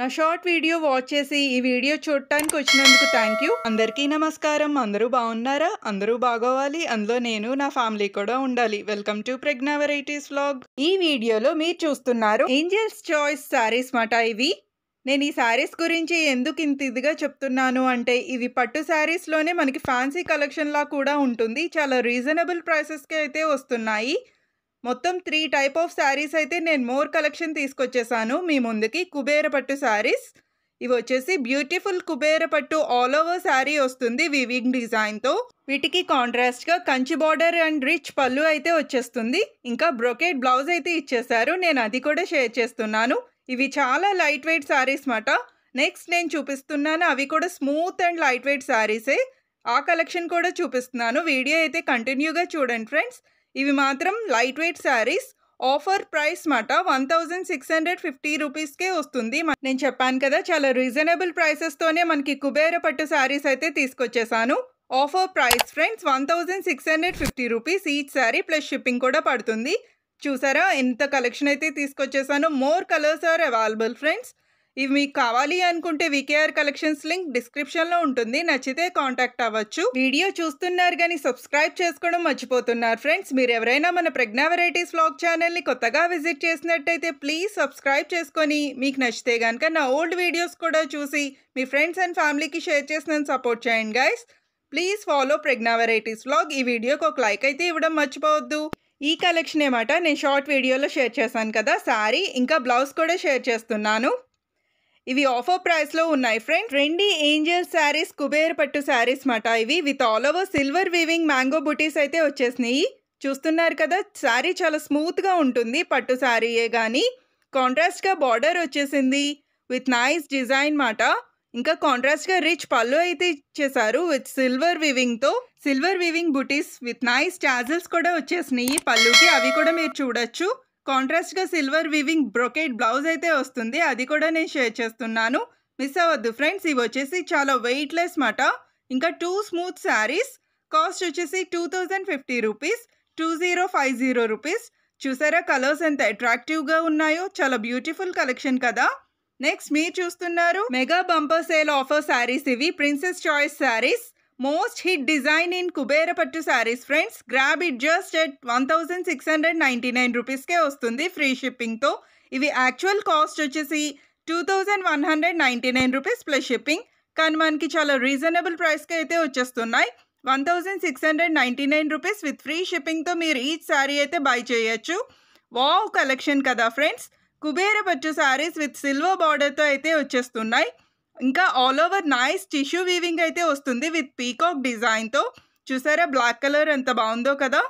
నా short video watch చేసి ఈ వీడియో చూడటానికి వచ్చినందుకు థ్యాంక్ యూ అందరికీ నమస్కారం అందరూ బాగున్నారా అందరూ బాగోవాలి అందులో నేను నా ఫ్యామిలీ కూడా ఉండాలి welcome to Pragna varieties vlog ఈ వీడియోలో మీరు చూస్తున్నారు ఏంజల్స్ చాయిస్ శారీస్ మాట ఇవి నేను ఈ శారీస్ గురించి ఎందుకు ఇంత ఇదిగా చెప్తున్నాను అంటే ఇవి పట్టు శారీస్లోనే మనకి ఫ్యాన్సీ కలెక్షన్లా కూడా ఉంటుంది చాలా రీజనబుల్ ప్రైసెస్కి అయితే వస్తున్నాయి మొత్తం త్రీ టైప్ ఆఫ్ శారీస్ అయితే నేను మోర్ కలెక్షన్ తీసుకొచ్చేసాను మీ ముందుకి కుబేర పట్టు శారీస్ ఇవి వచ్చేసి బ్యూటిఫుల్ కుబేర పట్టు ఆల్ ఓవర్ శారీ వస్తుంది వివింగ్ డిజైన్తో వీటికి కాంట్రాస్ట్గా కంచి బార్డర్ అండ్ రిచ్ పళ్ళు అయితే వచ్చేస్తుంది ఇంకా బ్రొకెట్ బ్లౌజ్ అయితే ఇచ్చేసారు నేను అది కూడా షేర్ చేస్తున్నాను ఇవి చాలా లైట్ వెయిట్ శారీస్ మాట నెక్స్ట్ నేను చూపిస్తున్నాను అవి కూడా స్మూత్ అండ్ లైట్ వెయిట్ శారీసే ఆ కలెక్షన్ కూడా చూపిస్తున్నాను వీడియో అయితే కంటిన్యూగా చూడండి ఫ్రెండ్స్ ఇవి మాత్రం light weight sarees offer price మాట one thousand six hundred fifty రూపీస్కే వస్తుంది నేను చెప్పాను కదా చాలా రీజనబుల్ ప్రైసెస్తోనే మనకి కుబేర పట్టు శారీస్ అయితే తీసుకొచ్చేసాను offer price friends one thousand six hundred fifty rupees each saree plus shipping కూడా పడుతుంది చూసారా ఎంత కలెక్షన్ అయితే తీసుకొచ్చేసాను more colours are available friends ఇవి మీకు కావాలి అనుకుంటే వికేఆర్ కలెక్షన్స్ లింక్ డిస్క్రిప్షన్లో ఉంటుంది నచ్చితే కాంటాక్ట్ అవ్వచ్చు వీడియో చూస్తున్నారు కానీ సబ్స్క్రైబ్ చేసుకోవడం మర్చిపోతున్నారు ఫ్రెండ్స్ మీరు ఎవరైనా మన ప్రజ్ఞా వెరైటీస్ వ్లాగ్ ఛానల్ని కొత్తగా విజిట్ చేసినట్టయితే ప్లీజ్ సబ్స్క్రైబ్ చేసుకొని మీకు నచ్చితే కనుక నా ఓల్డ్ వీడియోస్ కూడా చూసి మీ ఫ్రెండ్స్ అండ్ ఫ్యామిలీకి షేర్ చేసి సపోర్ట్ చేయండి guys please follow Pragna varieties blog ఈ వీడియోకి ఒక లైక్ అయితే ఇవ్వడం మర్చిపోవద్దు ఈ కలెక్షన్ ఏమాట నేను షార్ట్ వీడియోలో షేర్ చేశాను కదా శారీ ఇంకా బ్లౌజ్ కూడా షేర్ చేస్తున్నాను ఇవి ఆఫర్ ప్రైస్లో ఉన్నాయి ఫ్రెండ్ రెండీ ఏంజల్ శారీస్ కుబేర్ పట్టు శారీస్ మాట ఇవి with all over silver weaving mango బుటీస్ అయితే వచ్చేసినాయి చూస్తున్నారు కదా శారీ చాలా స్మూత్గా ఉంటుంది పట్టు శారీయే కానీ కాంట్రాస్ట్గా బార్డర్ వచ్చేసింది విత్ నైస్ డిజైన్ మాట ఇంకా కాంట్రాస్ట్గా రిచ్ పళ్ళు అయితే ఇచ్చేసారు విత్ సిల్వర్ వివింగ్తో సిల్వర్ వివింగ్ బుటీస్ విత్ నైస్ చాజల్స్ కూడా వచ్చేసినాయి పళ్ళుకి అవి కూడా మీరు చూడొచ్చు కాంట్రాస్ట్గా సిల్వర్ వివింగ్ బ్రొకేట్ బ్లౌజ్ అయితే వస్తుంది అది కూడా నేను షేర్ చేస్తున్నాను మిస్ అవ్వద్దు ఫ్రెండ్స్ ఇవి వచ్చేసి చాలా వెయిట్లెస్ మాట ఇంకా టూ స్మూత్ శారీస్ కాస్ట్ వచ్చేసి two thousand fifty rupees two zero five zero rupees చూసారా కలర్స్ ఎంత అట్రాక్టివ్గా ఉన్నాయో చాలా బ్యూటిఫుల్ కలెక్షన్ కదా నెక్స్ట్ మీరు చూస్తున్నారు mega bumper sale offer sarees ఇవి princess choice sarees most hit design in Kubera పట్టు sarees friends grab it just at one thousand six hundred ninety nine రూపీస్కే వస్తుంది ఫ్రీ షిప్పింగ్తో ఇవి యాక్చువల్ కాస్ట్ వచ్చేసి two thousand one hundred ninety nine rupees plus shipping కానీ మనకి చాలా రీజనబుల్ ప్రైస్కి అయితే వచ్చేస్తున్నాయి one thousand six hundred ninety nine rupees with free షిప్పింగ్తో మీరు ఈ శారీ అయితే బై చేయొచ్చు వావ్ కలెక్షన్ కదా ఫ్రెండ్స్ కుబేర పట్టు శారీస్ విత్ సిల్వర్ బార్డర్తో అయితే వచ్చేస్తున్నాయి ఇంకా all over nice tissue weaving అయితే వస్తుంది విత్ పీకాక్ డిజైన్తో చూసారా బ్లాక్ కలర్ ఎంత బాగుందో కదా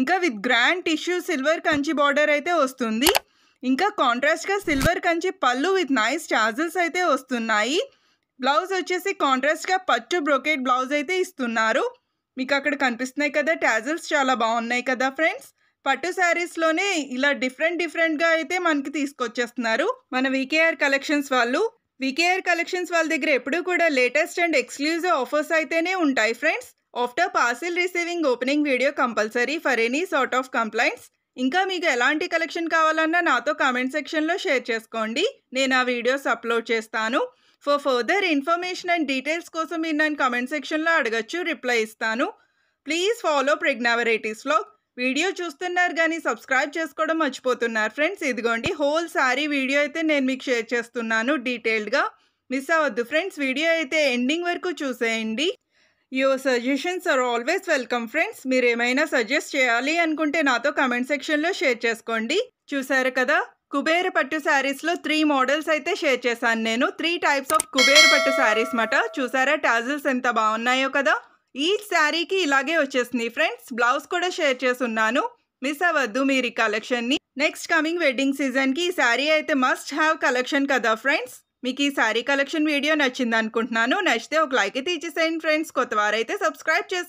ఇంకా with grand tissue silver Kanchi border అయితే వస్తుంది ఇంకా కాంట్రాస్ట్గా సిల్వర్ కంచి పళ్ళు విత్ నైస్ చార్జెస్ అయితే వస్తున్నాయి బ్లౌజ్ వచ్చేసి కాంట్రాస్ట్గా పట్టు బ్రొకెట్ బ్లౌజ్ అయితే ఇస్తున్నారు మీకు అక్కడ కనిపిస్తున్నాయి కదా ట్యాజల్స్ చాలా బాగున్నాయి కదా ఫ్రెండ్స్ పట్టు శారీస్లోనే ఇలా డిఫరెంట్ డిఫరెంట్గా అయితే మనకి తీసుకొచ్చేస్తున్నారు మన వీకేఆర్ కలెక్షన్స్ వాళ్ళు వికేఆర్ కలెక్షన్స్ వాళ్ళ దగ్గర ఎప్పుడూ కూడా లేటెస్ట్ అండ్ ఎక్స్క్లూజివ్ ఆఫర్స్ అయితేనే ఉంటాయి friends after parcel receiving opening video compulsory for any sort of complaints ఇంకా మీకు ఎలాంటి కలెక్షన్ కావాలన్నా నాతో కామెంట్ సెక్షన్లో షేర్ చేసుకోండి నేను ఆ వీడియోస్ అప్లోడ్ చేస్తాను for further information and details కోసం మీరు నేను కమెంట్ సెక్షన్లో అడగచ్చు రిప్లై ఇస్తాను ప్లీజ్ ఫాలో ప్రెగ్నావరైటీస్ వీడియో చూస్తున్నారు కానీ సబ్స్క్రైబ్ చేసుకోవడం మర్చిపోతున్నారు ఫ్రెండ్స్ ఇదిగోండి హోల్ శారీ వీడియో అయితే నేను మీకు షేర్ చేస్తున్నాను డీటెయిల్డ్గా మిస్ అవ్వద్దు ఫ్రెండ్స్ వీడియో అయితే ఎండింగ్ వరకు చూసేయండి your suggestions are always welcome friends మీరు ఏమైనా సజెస్ట్ చేయాలి అనుకుంటే నాతో కమెంట్ సెక్షన్లో షేర్ చేసుకోండి చూసారు కదా కుబేర పట్టు శారీస్లో త్రీ మోడల్స్ అయితే షేర్ చేశాను నేను త్రీ టైప్స్ ఆఫ్ కుబేర పట్టు శారీస్ మాట చూసారా టాజిల్స్ ఎంత బాగున్నాయో కదా ఈ శారీకి ఇలాగే వచ్చేసింది ఫ్రెండ్స్ బ్లౌజ్ కూడా షేర్ చేస్తున్నాను మిస్ అవ్వద్దు మీరు ఈ కలెక్షన్ని నెక్స్ట్ కమింగ్ వెడ్డింగ్ సీజన్కి ఈ శారీ అయితే మస్ట్ హ్యావ్ కలెక్షన్ కదా ఫ్రెండ్స్ మీకు ఈ శారీ కలెక్షన్ వీడియో నచ్చింది అనుకుంటున్నాను నచ్చితే ఒక లైక్ అయితే ఇచ్చేసేయండి ఫ్రెండ్స్ కొత్త వారైతే సబ్స్క్రైబ్ చేసుకోండి